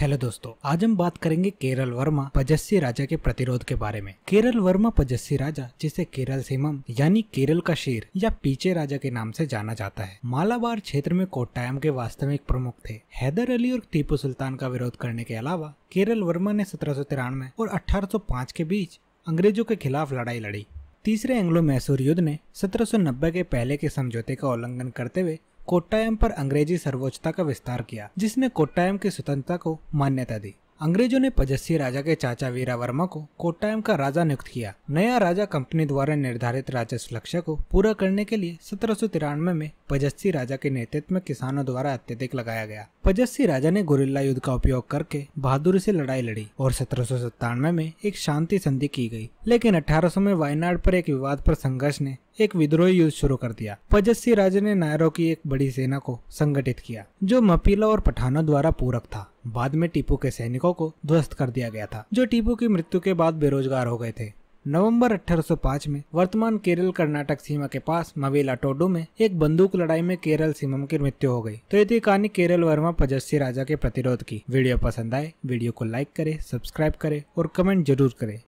hello दोस्तों आज हम बात करेंगे केरल वर्मा पजस्सी राजा के प्रतिरोध के बारे में केरल वर्मा पजस्सी राजा जिसे केरल सीमम यानी केरल का शेर या पीछे राजा के नाम से जाना जाता है मालाबार क्षेत्र में कोट्टायम के वास्तविक प्रमुख थे हैदर अली और टीपू सुल्तान का विरोध करने के अलावा केरल वर्मा ने सत्रह और अठारह के बीच अंग्रेजों के खिलाफ लड़ाई लड़ी तीसरे एंग्लो मैसूर युद्ध ने सत्रह के पहले के समझौते का उल्लंघन करते हुए कोट्टायम पर अंग्रेजी सर्वोच्चता का विस्तार किया जिसने कोट्टायम की स्वतंत्रता को मान्यता दी अंग्रेजों ने पजस्सी राजा के चाचा वीरा वर्मा को कोट्टायम का राजा नियुक्त किया नया राजा कंपनी द्वारा निर्धारित राजस्व लक्ष्य को पूरा करने के लिए सत्रह में पजस्सी राजा के नेतृत्व में किसानों द्वारा अत्यधिक लगाया गया पजस्सी राजा ने गोरिल्ला युद्ध का उपयोग करके बहादुरी से लड़ाई लड़ी और सत्रह में एक शांति संधि की गई लेकिन अठारह में वायनाड पर एक विवाद पर संघर्ष ने एक विद्रोही युद्ध शुरू कर दिया पजस्सी राजा ने नायरों की एक बड़ी सेना को संगठित किया जो मपीला और पठानों द्वारा पूरक था बाद में टीपू के सैनिकों को ध्वस्त कर दिया गया था जो टीपू की मृत्यु के बाद बेरोजगार हो गए थे नवंबर 1805 में वर्तमान केरल कर्नाटक सीमा के पास मवेला टोडो में एक बंदूक लड़ाई में केरल सीमा की मृत्यु हो गई तो ये कहानी केरल वर्मा पजस्सी राजा के प्रतिरोध की वीडियो पसंद आए वीडियो को लाइक करे सब्सक्राइब करे और कमेंट जरूर करे